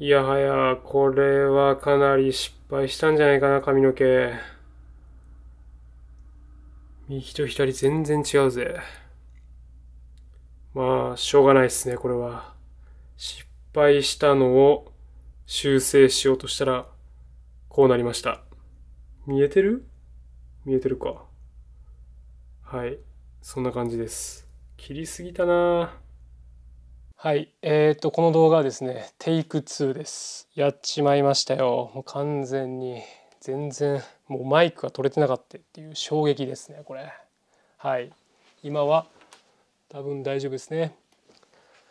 いやはや、これはかなり失敗したんじゃないかな、髪の毛。右と左全然違うぜ。まあ、しょうがないっすね、これは。失敗したのを修正しようとしたら、こうなりました。見えてる見えてるか。はい。そんな感じです。切りすぎたなぁ。はい、えーと、とこの動画はですねテイク2ですやっちまいましたよもう完全に全然もうマイクが取れてなかったっていう衝撃ですねこれはい今は多分大丈夫ですね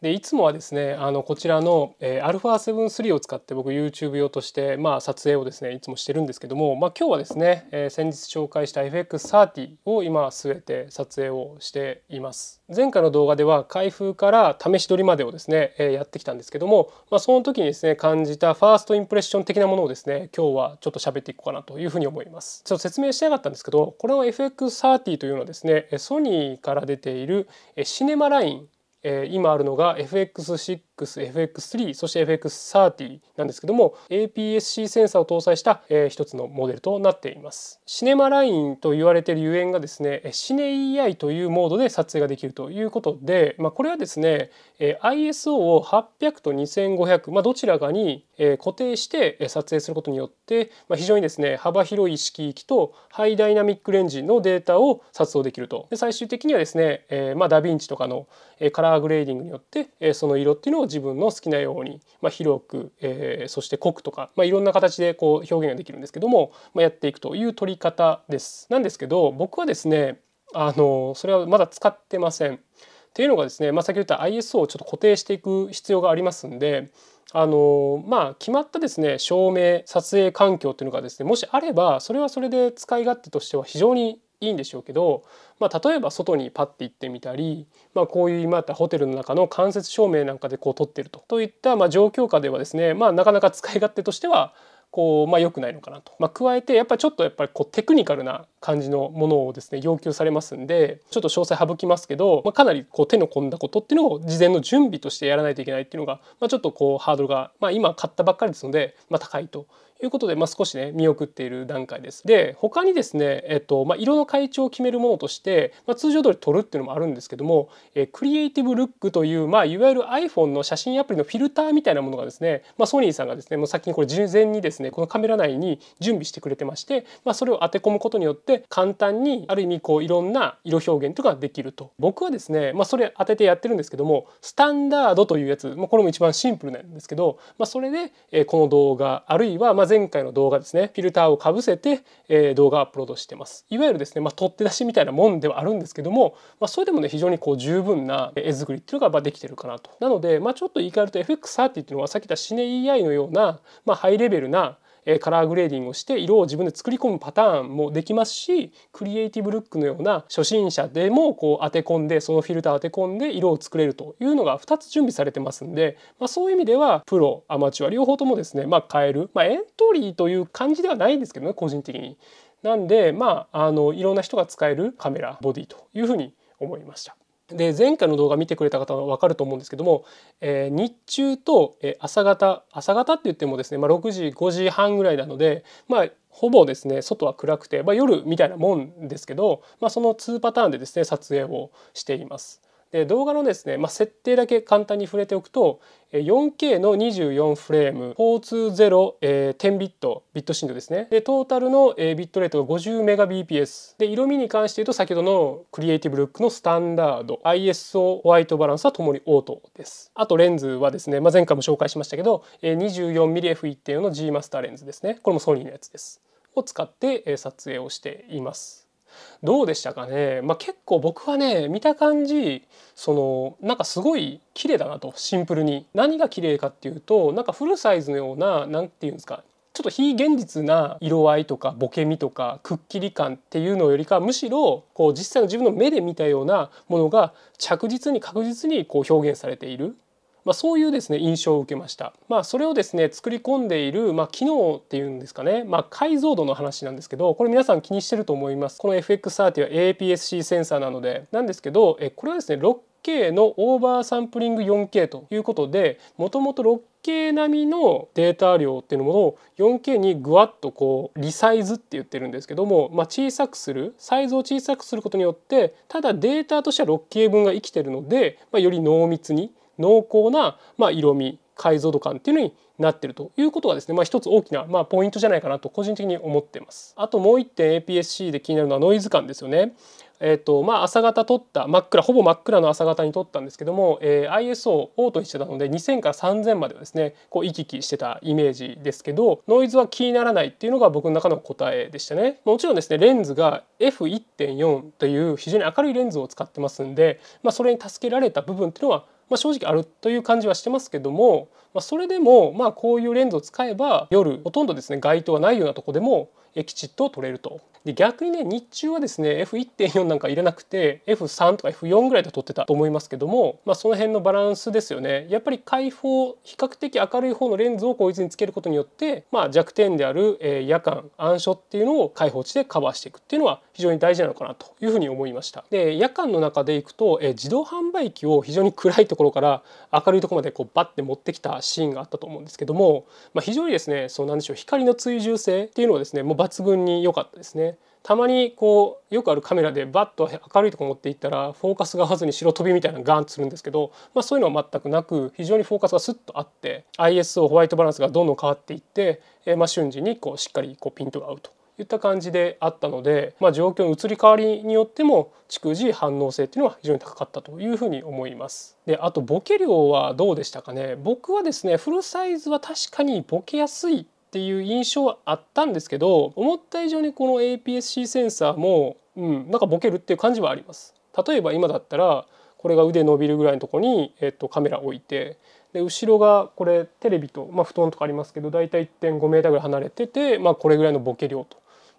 でいつもはですねあのこちらの、え α7-3 を使って僕 YouTube 用として、まあ、撮影をですねいつもしてるんですけども、まあ、今日はですね、えー、先日紹介した FX30 を今据えて撮影をしています前回の動画では開封から試し撮りまでをですね、えー、やってきたんですけども、まあ、その時にですね感じたファーストインプレッション的なものをですね今日はちょっと喋っていこうかなというふうに思いますちょっと説明しなかったんですけどこれの FX30 というのはですねソニーから出ているシネマライン今あるのが FX6 FX3 そして FX30 なんですけども APS-C センサーを搭載した、えー、一つのモデルとなっていますシネマラインと言われているゆえんがですねシネ EI というモードで撮影ができるということで、まあ、これはですね、え ISO を800と2500、まあ、どちらかに、え固定して撮影することによって、まあ、非常にですね幅広い色域とハイダイナミックレンジのデータを撮像できるとで最終的にはですね、えまあ、ダヴィンチとかの、えカラーグレーディングによって、えその色っていうのを自分の好きなように、まあ、広く、えー、そして濃くとか、まあ、いろんな形でこう表現ができるんですけども、まあ、やっていくという取り方です。なんですけど僕はですねあのそれはまだ使ってません。っていうのがですね、まあ、先ほど言った ISO をちょっと固定していく必要がありますんであのまあ決まったですね照明撮影環境っていうのがですねもしあればそれはそれで使い勝手としては非常にいいんでしょうけど、まあ、例えば外にパッて行ってみたり、まあ、こういう今あったホテルの中の間接照明なんかでこう撮ってるとといったまあ状況下ではですね、まあ、なかなか使い勝手としてはこう、まあ、良くないのかなと、まあ、加えてやっぱりちょっとやっぱりこうテクニカルな感じのものをですね要求されますんでちょっと詳細省きますけど、まあ、かなりこう手の込んだことっていうのを事前の準備としてやらないといけないっていうのが、まあ、ちょっとこうハードルが、まあ、今買ったばっかりですので、まあ、高いということで、まあ、少しね見送っている段階です。で他にですね、えっとまあ、色の階調を決めるものとして、まあ、通常通り撮るっていうのもあるんですけども、えー、クリエイティブルックという、まあ、いわゆる iPhone の写真アプリのフィルターみたいなものがですね、まあ、ソニーさんがですねもう先にこれ事前にですねこのカメラ内に準備してくれてまして、まあ、それを当て込むことによって簡単にある意味こういろんな色表現とかができると僕はですね、まあ、それ当ててやってるんですけどもスタンダードというやつ、まあ、これも一番シンプルなんですけど、まあ、それで、えー、この動画あるいはまあ前回の動画ですねフィルターをかぶせて、えー、動画アップロードしてますいわゆるですね、まあ、取って出しみたいなもんではあるんですけども、まあ、それでもね非常にこう十分な絵作りっていうのがまできてるかなとなので、まあ、ちょっと言い換えると FX30 っていうのはさっき言ったシネ EI のような、まあ、ハイレベルなえカラーグレーディングをして色を自分で作り込むパターンもできますしクリエイティブルックのような初心者でもこう当て込んでそのフィルター当て込んで色を作れるというのが2つ準備されてますんで、まあ、そういう意味ではプロアマチュア両方ともですね、まあ、変える、まあ、エントリーという感じではないんですけどね個人的に。なんでまああのいろんな人が使えるカメラボディというふうに思いました。で前回の動画見てくれた方は分かると思うんですけども、えー、日中と、え朝方朝方って言ってもですね、まあ、6時5時半ぐらいなので、まあ、ほぼですね外は暗くて、まあ、夜みたいなもんですけど、まあ、その2パターンでですね撮影をしています。で動画のですね、まあ、設定だけ簡単に触れておくと 4K の24フレーム42010、えビットビット振動ですねでトータルの、えビットレートが 50Mbps で色味に関して言うと先ほどのクリエイティブルックのスタンダード ISO ホワイトバランスはともにオートですあとレンズはですね、まあ、前回も紹介しましたけど、え 24mmF1.4 の G マスターレンズですねこれもソニーのやつですを使って、え撮影をしていますどうでしたかね、まあ、結構僕はね見た感じそのなんかすごい綺麗だなとシンプルに何が綺麗かっていうとなんかフルサイズのような何て言うんですかちょっと非現実な色合いとかボケみとかくっきり感っていうのよりかむしろこう実際の自分の目で見たようなものが着実に確実にこう表現されているまあ、そういうですね印象を受けました。まあ、それをですね作り込んでいる、まあ、機能っていうんですかね、まあ、解像度の話なんですけどこれ皆さん気にしてると思います。この FX30 は APS-C センサーなのでなんですけどえこれはですね 6K のオーバーサンプリング 4K ということでもともと 6K 並みのデータ量っていうものを 4K にぐわっとこうリサイズって言ってるんですけども、まあ、小さくするサイズを小さくすることによってただデータとしては 6K 分が生きてるので、まあ、より濃密に濃厚な、まあ、色味解像度感っていうのになってるということがですね、まあ、一つ大きな、まあ、ポイントじゃないかなと個人的に思ってます。あともう一点 APS-C で気になるのはノイズ感ですよね。えーとまあ、朝方撮った真っ暗ほぼ真っ暗の朝方に撮ったんですけども、えー、ISO をオートにしてたので2000から3000まではですねこう行き来してたイメージですけどノイズは気にならないっていうのが僕の中の答えでしたねもちろんですねレンズが F1.4 という非常に明るいレンズを使ってますんで、まあ、それに助けられた部分っていうのはまあ、正直あるという感じはしてますけどもまあ、それでもまあこういうレンズを使えば夜ほとんどですね街灯はないようなとこでもきちっと撮れるとで逆にね日中はですね F1.4 なんか入れなくて F3 とか F4 ぐらいで撮ってたと思いますけども、まあ、その辺のバランスですよねやっぱり開放比較的明るい方のレンズをこいつにつけることによって、まあ、弱点である、えー、夜間暗所っていうのを開放地でカバーしていくっていうのは非常に大事なのかなというふうに思いましたで夜間の中でいくと、えー、自動販売機を非常に暗いところから明るいところまでこうバッて持ってきたシーンがあったと思うんですけども、まあ、非常にですねそうなんでしょう光の追従性っていうのはですねもう抜群に良かったですね。たまにこうよくあるカメラでバッと明るいとこ持っていったらフォーカスが合わずに白飛びみたいなのがガンとするんですけど、まあ、そういうのは全くなく非常にフォーカスがスッとあって ISO ホワイトバランスがどんどん変わっていって、えー、まあ瞬時にこうしっかりこうピントが合うといった感じであったので、まあ、状況の移り変わりによっても逐次反応性っていうのは非常に高かったというふうに思います。であとボケ量はどうでしたかね僕はですねフルサイズは確かにボケやすいっていう印象はあったんですけど思った以上にこの APS-C センサーも、うん、なんかボケるっていう感じはあります。例えば今だったらこれが腕伸びるぐらいのとこに、えっと、カメラ置いてで後ろがこれテレビと、まあ、布団とかありますけど大体1.5 m ぐらい離れてて、まあ、これぐらいのボケ量と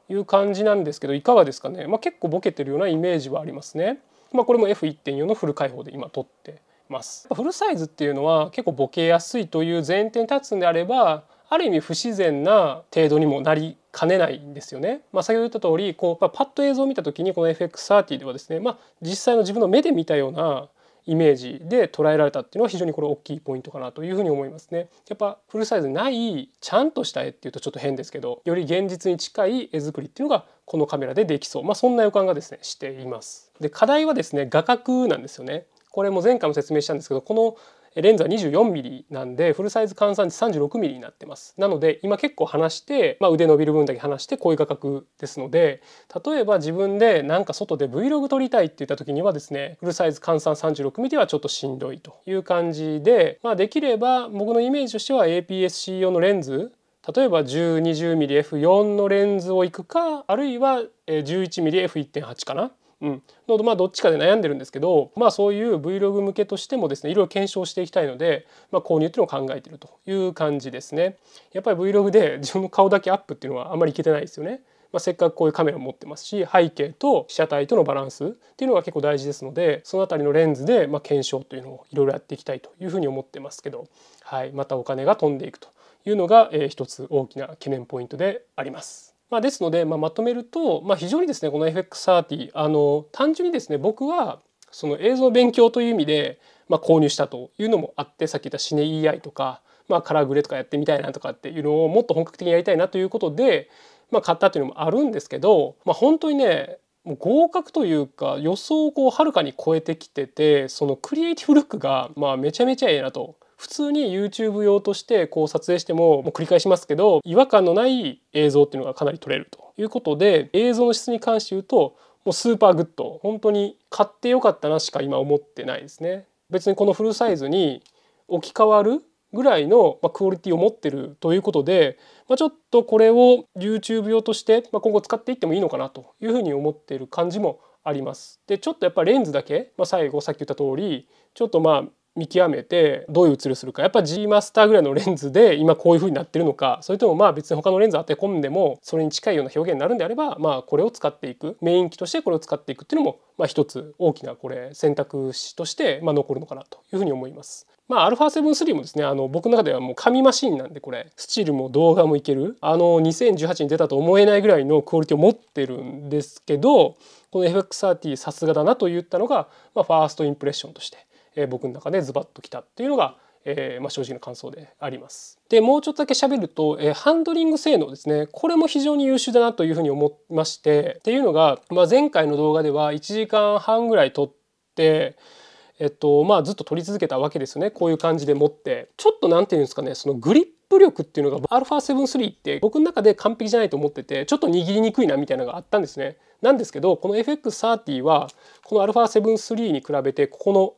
いう感じなんですけどいかがですかね、まあ、結構ボケてるようなイメージはありますね。まあ、これも F1.4 のフル開放で今撮ってますフルサイズっていうのは結構ボケやすいという前提に立つんであればある意味不自然な程度にもなりかねないんですよね。まあ、先ほど言った通りこう、まあ、パッと映像を見た時にこの FX30 ではですね、まあ、実際の自分の目で見たようなイメージで捉えられたっていうのは非常にこれ大きいポイントかなというふうに思いますね。やっぱフルサイズないちゃんとした絵っていうとちょっと変ですけどより現実に近い絵作りっていうのがこのカメラでできそう、まあ、そんな予感がですねしています。で課題はですね画角なんですよね。これも前回も説明したんですけどこのレンズは 24mm なんでフルサイズ換算値 36mm になってますなので今結構離して、まあ、腕伸びる分だけ離してこういう価格ですので例えば自分でなんか外で Vlog 撮りたいって言った時にはですねフルサイズ換算 36mm はちょっとしんどいという感じで、まあ、できれば僕のイメージとしては APS-C 用のレンズ例えば 1020mmF4 のレンズをいくかあるいは 11mmF1.8 かなうん、まあどっちかで悩んでるんですけど、まあ、そういう Vlog 向けとしてもですねいろいろ検証していきたいので、まあ、購入っていうのを考えてるという感じですねやっぱり Vlog で自分の顔だけアップっていうのはあんまりいけてないですよね、まあ、せっかくこういうカメラを持ってますし背景と被写体とのバランスっていうのが結構大事ですのでその辺りのレンズでまあ検証というのをいろいろやっていきたいというふうに思ってますけど、はい、またお金が飛んでいくというのが、えー、一つ大きな懸念ポイントであります。まあ、ですので、まあ、まとめると、まあ、非常にですねこの FX30 あの単純にですね僕はその映像勉強という意味で、まあ、購入したというのもあってさっき言ったシネ EI とか、まあ、カラーグレーとかやってみたいなとかっていうのをもっと本格的にやりたいなということで、まあ、買ったというのもあるんですけど、まあ、本当にねもう合格というか予想をこうはるかに超えてきててそのクリエイティブルックがまあめちゃめちゃええなと普通に YouTube 用としてこう撮影してももう繰り返しますけど違和感のない映像っていうのがかなり撮れるということで映像の質に関して言うともうスーパーグッド本当に買ってよかったなしか今思ってないですね別にこのフルサイズに置き換わるぐらいのクオリティを持ってるということで、まあ、ちょっとこれを YouTube 用として、ま今後使っていってもいいのかなというふうに思っている感じもあります。でちょっとやっぱレンズだけ、まあ、最後さっき言った通りちょっとまあ見極めてどういう写りするかやっぱ G マスターぐらいのレンズで今こういう風になってるのかそれともまあ別に他のレンズ当て込んでもそれに近いような表現になるんであればまあこれを使っていくメイン機としてこれを使っていくっていうのもまあ一つ大きなこれ選択肢としてま残るのかなというふうに思います。まあ、α7-3 もですねあの僕の中ではもう紙マシンなんでこれスチールも動画もいけるあの2018に出たと思えないぐらいのクオリティを持ってるんですけどこの FX30 さすがだなと言ったのが、まあ、ファーストインプレッションとしてえ僕の中でズバッときたっていうのが、えー、まあ、正直な感想であります。でもうちょっとだけ喋ると、えー、ハンドリング性能ですねこれも非常に優秀だなというふうに思いましてっていうのが、まあ、前回の動画では1時間半ぐらい撮って。えっとまあ、ずっと撮り続けたわけですよねこういう感じで持ってちょっと何て言うんですかねそのグリップ力っていうのが α7-3 って僕の中で完璧じゃないと思っててちょっと握りにくいなみたいなのがあったんですねなんですけどこの FX30 はこの α7-3 に比べてここの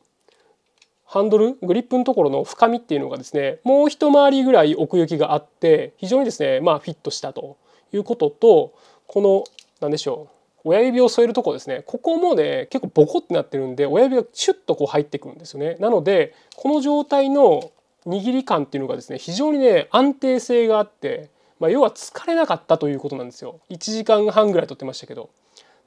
ハンドルグリップのところの深みっていうのがですねもう一回りぐらい奥行きがあって非常にですねまあフィットしたということとこの何でしょう親指を添えるとこですねここもね結構ボコってなってるんで親指がシュッとこう入ってくるんですよねなのでこの状態の握り感っていうのがですね非常にね安定性があって、まあ、要は疲れなかったということなんですよ1時間半ぐらい撮ってましたけど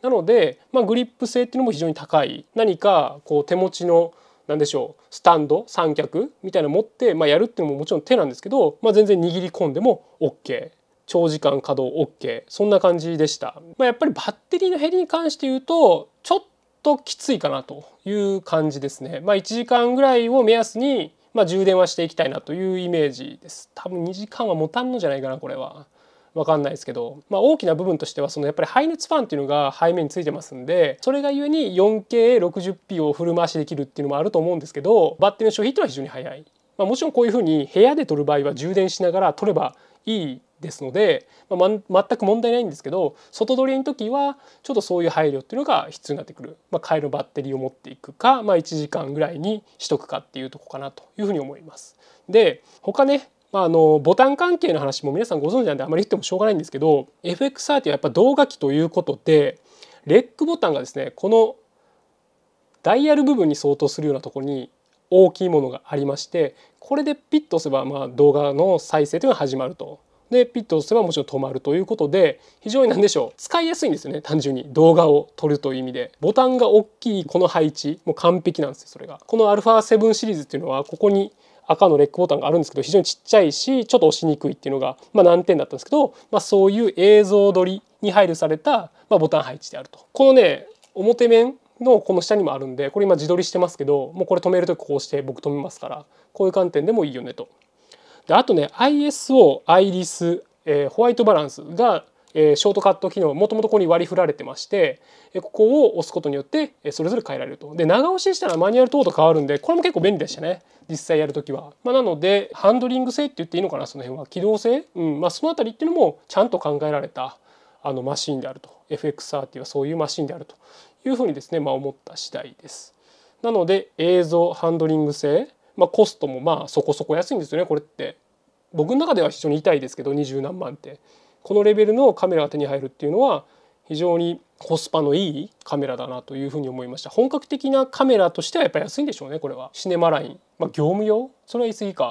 なので、まあ、グリップ性っていうのも非常に高い何かこう手持ちの何でしょうスタンド三脚みたいなの持って、まあ、やるっていうのももちろん手なんですけど、まあ、全然握り込んでも OK 長時間稼働 OK そんな感じでした、まあ、やっぱりバッテリーの減りに関して言うとちょっときついかなという感じですね、まあ、1時間ぐらいを目安に、まあ、充電はしていきたいなというイメージです多分2時間は持たんのじゃないかなこれは分かんないですけど、まあ、大きな部分としてはそのやっぱり排熱ファンっていうのが背面についてますんでそれがゆえに 4K60p をフル回しできるっていうのもあると思うんですけどバッテリーの消費っていうのは非常に早い。まあ、もちろんこういうふうに部屋で撮る場合は充電しながら撮ればいいですので、まあ、ま全く問題ないんですけど外撮りの時はちょっとそういう配慮っていうのが必要になってくる、まあ、替えるバッテリーを持っていくか、まあ、1時間ぐらいにしとくかっていうとこかなというふうに思います。で他ねまあ、あのボタン関係の話も皆さんご存知なんであまり言ってもしょうがないんですけど FX30 はやっぱ動画機ということでレックボタンがですねこのダイヤル部分に相当するようなところに大きいものがありましてこれでピッと押せばまあ動画の再生というのが始まると。でピッと押せばもちろん止まるということで非常に何でしょう使いやすいんですよね単純に動画を撮るという意味でボタンが大きいこの配置もう完璧なんですよそれがこの α7 シリーズっていうのはここに赤のレックボタンがあるんですけど非常にちっちゃいしちょっと押しにくいっていうのが、まあ、難点だったんですけど、まあ、そういう映像撮りに配慮された、まあ、ボタン配置であると。このね表面のこの下にもあるんでこれ今自撮りしてますけどもうこれ止めるとこうして僕止めますからこういう観点でもいいよねと。であとね ISO、IRIS、えー、ホワイトバランスがえショートカット機能もともとここに割り振られてまして、えここを押すことによってそれぞれ変えられると。で長押ししたらマニュアル等々変わるんでこれも結構便利でしたね実際やるときは。まあ、なのでハンドリング性って言っていいのかなその辺は機動性、うんまあ、その辺りっていうのもちゃんと考えられたあのマシンであると f x r 0はそういうマシンであるというふうにですね、まあ、思った次第です。なので映像ハンドリング性、まあ、コストもまあそこそこ安いんですよねこれって。僕の中では非常に痛いですけど20何万って。このレベルのカメラが手に入るっていうのは非常にコスパのいいカメラだなというふうに思いました本格的なカメラとしてはやっぱ安いんでしょうねこれはシネマライン、まあ、業務用それは言い過ぎか、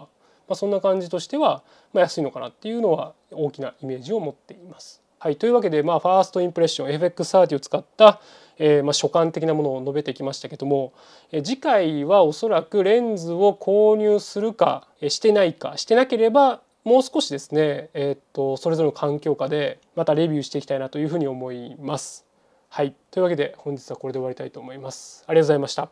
まあ、そんな感じとしては、まあ、安いのかなっていうのは大きなイメージを持っていますはいというわけでまあファーストインプレッション FX30 を使ったえー、まあ所感的なものを述べてきましたけども、えー、次回はおそらくレンズを購入するか、えー、してないかしてなければもう少しですね、えー、っとそれぞれの環境下でまたレビューしていきたいなというふうに思います。はい、というわけで本日はこれで終わりたいと思います。ありがとうございました。